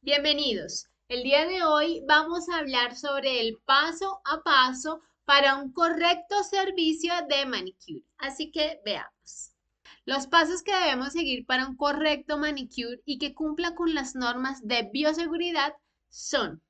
Bienvenidos. El día de hoy vamos a hablar sobre el paso a paso para un correcto servicio de manicure. Así que veamos. Los pasos que debemos seguir para un correcto manicure y que cumpla con las normas de bioseguridad son,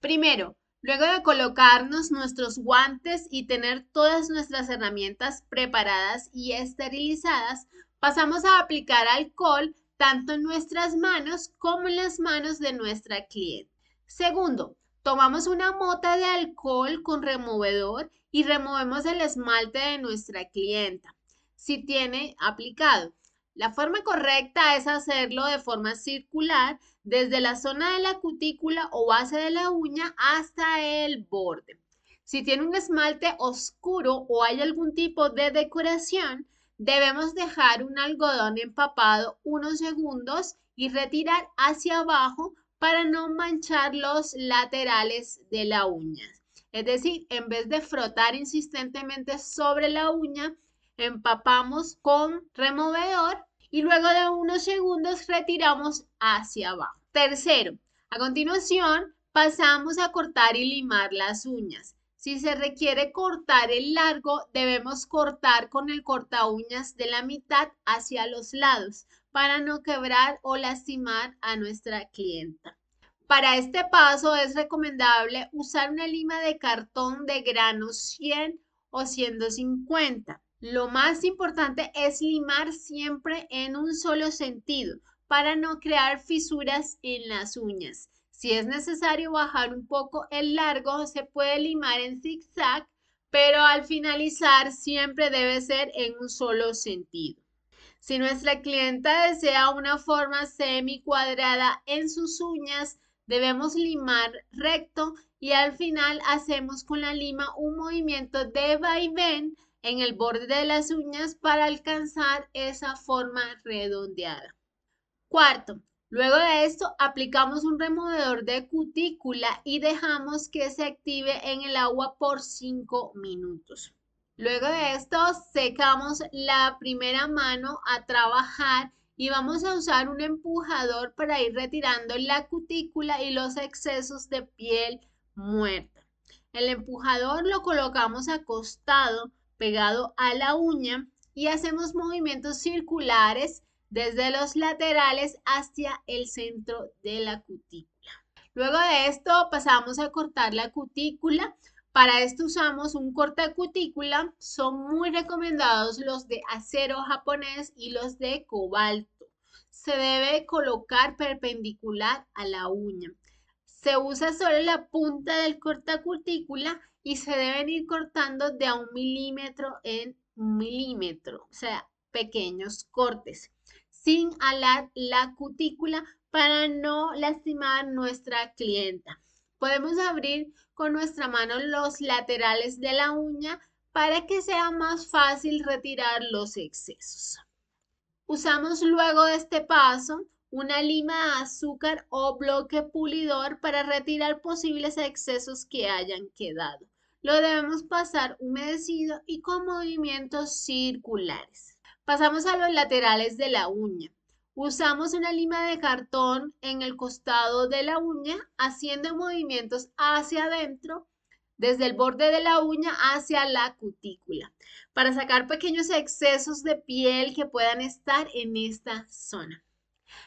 primero, luego de colocarnos nuestros guantes y tener todas nuestras herramientas preparadas y esterilizadas, pasamos a aplicar alcohol tanto en nuestras manos como en las manos de nuestra cliente. Segundo, tomamos una mota de alcohol con removedor y removemos el esmalte de nuestra clienta, si tiene aplicado. La forma correcta es hacerlo de forma circular desde la zona de la cutícula o base de la uña hasta el borde. Si tiene un esmalte oscuro o hay algún tipo de decoración, Debemos dejar un algodón empapado unos segundos y retirar hacia abajo para no manchar los laterales de la uña. Es decir, en vez de frotar insistentemente sobre la uña, empapamos con removedor y luego de unos segundos retiramos hacia abajo. Tercero, a continuación pasamos a cortar y limar las uñas. Si se requiere cortar el largo, debemos cortar con el corta uñas de la mitad hacia los lados para no quebrar o lastimar a nuestra clienta. Para este paso es recomendable usar una lima de cartón de grano 100 o 150. Lo más importante es limar siempre en un solo sentido para no crear fisuras en las uñas. Si es necesario bajar un poco el largo, se puede limar en zigzag, pero al finalizar siempre debe ser en un solo sentido. Si nuestra clienta desea una forma semi-cuadrada en sus uñas, debemos limar recto y al final hacemos con la lima un movimiento de vaivén en el borde de las uñas para alcanzar esa forma redondeada. Cuarto, Luego de esto, aplicamos un removedor de cutícula y dejamos que se active en el agua por 5 minutos. Luego de esto, secamos la primera mano a trabajar y vamos a usar un empujador para ir retirando la cutícula y los excesos de piel muerta. El empujador lo colocamos acostado, pegado a la uña y hacemos movimientos circulares desde los laterales hacia el centro de la cutícula. Luego de esto pasamos a cortar la cutícula. Para esto usamos un cortacutícula. Son muy recomendados los de acero japonés y los de cobalto. Se debe colocar perpendicular a la uña. Se usa solo la punta del cortacutícula y se deben ir cortando de a un milímetro en un milímetro, o sea, pequeños cortes sin alar la cutícula para no lastimar nuestra clienta. Podemos abrir con nuestra mano los laterales de la uña para que sea más fácil retirar los excesos. Usamos luego de este paso una lima de azúcar o bloque pulidor para retirar posibles excesos que hayan quedado. Lo debemos pasar humedecido y con movimientos circulares. Pasamos a los laterales de la uña. Usamos una lima de cartón en el costado de la uña, haciendo movimientos hacia adentro, desde el borde de la uña hacia la cutícula, para sacar pequeños excesos de piel que puedan estar en esta zona.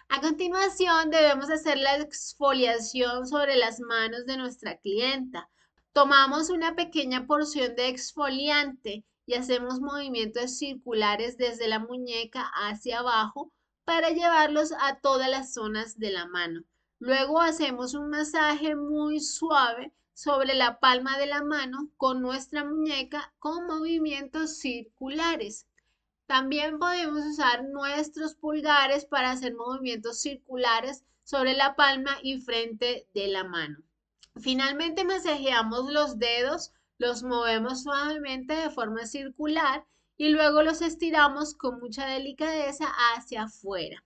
A continuación, debemos hacer la exfoliación sobre las manos de nuestra clienta. Tomamos una pequeña porción de exfoliante y hacemos movimientos circulares desde la muñeca hacia abajo para llevarlos a todas las zonas de la mano. Luego hacemos un masaje muy suave sobre la palma de la mano con nuestra muñeca con movimientos circulares. También podemos usar nuestros pulgares para hacer movimientos circulares sobre la palma y frente de la mano. Finalmente masajeamos los dedos los movemos suavemente de forma circular y luego los estiramos con mucha delicadeza hacia afuera.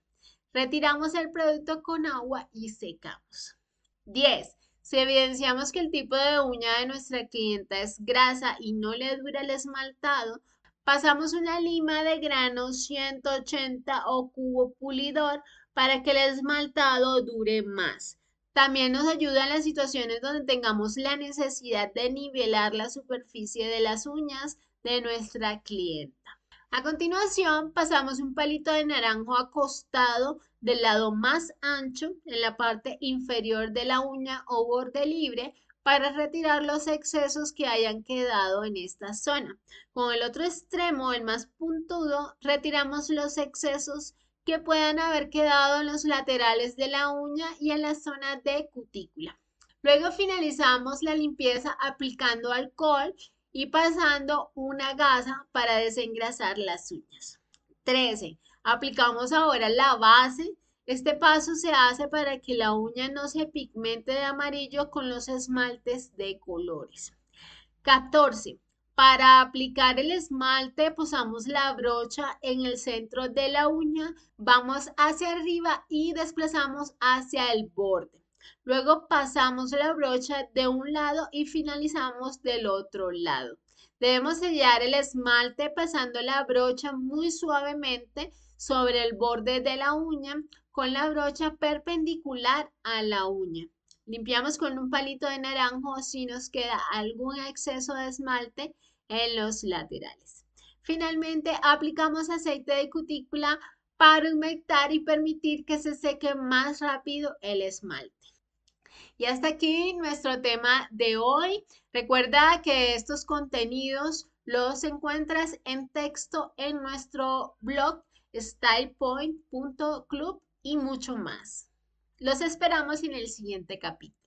Retiramos el producto con agua y secamos. 10. Si evidenciamos que el tipo de uña de nuestra clienta es grasa y no le dura el esmaltado, pasamos una lima de grano 180 o cubo pulidor para que el esmaltado dure más. También nos ayuda en las situaciones donde tengamos la necesidad de nivelar la superficie de las uñas de nuestra clienta. A continuación, pasamos un palito de naranjo acostado del lado más ancho en la parte inferior de la uña o borde libre para retirar los excesos que hayan quedado en esta zona. Con el otro extremo, el más puntudo, retiramos los excesos que puedan haber quedado en los laterales de la uña y en la zona de cutícula. Luego finalizamos la limpieza aplicando alcohol y pasando una gasa para desengrasar las uñas. 13. Aplicamos ahora la base. Este paso se hace para que la uña no se pigmente de amarillo con los esmaltes de colores. 14. Para aplicar el esmalte posamos la brocha en el centro de la uña, vamos hacia arriba y desplazamos hacia el borde. Luego pasamos la brocha de un lado y finalizamos del otro lado. Debemos sellar el esmalte pasando la brocha muy suavemente sobre el borde de la uña con la brocha perpendicular a la uña. Limpiamos con un palito de naranjo si nos queda algún exceso de esmalte en los laterales. Finalmente, aplicamos aceite de cutícula para humectar y permitir que se seque más rápido el esmalte. Y hasta aquí nuestro tema de hoy. Recuerda que estos contenidos los encuentras en texto en nuestro blog stylepoint.club y mucho más. Los esperamos en el siguiente capítulo.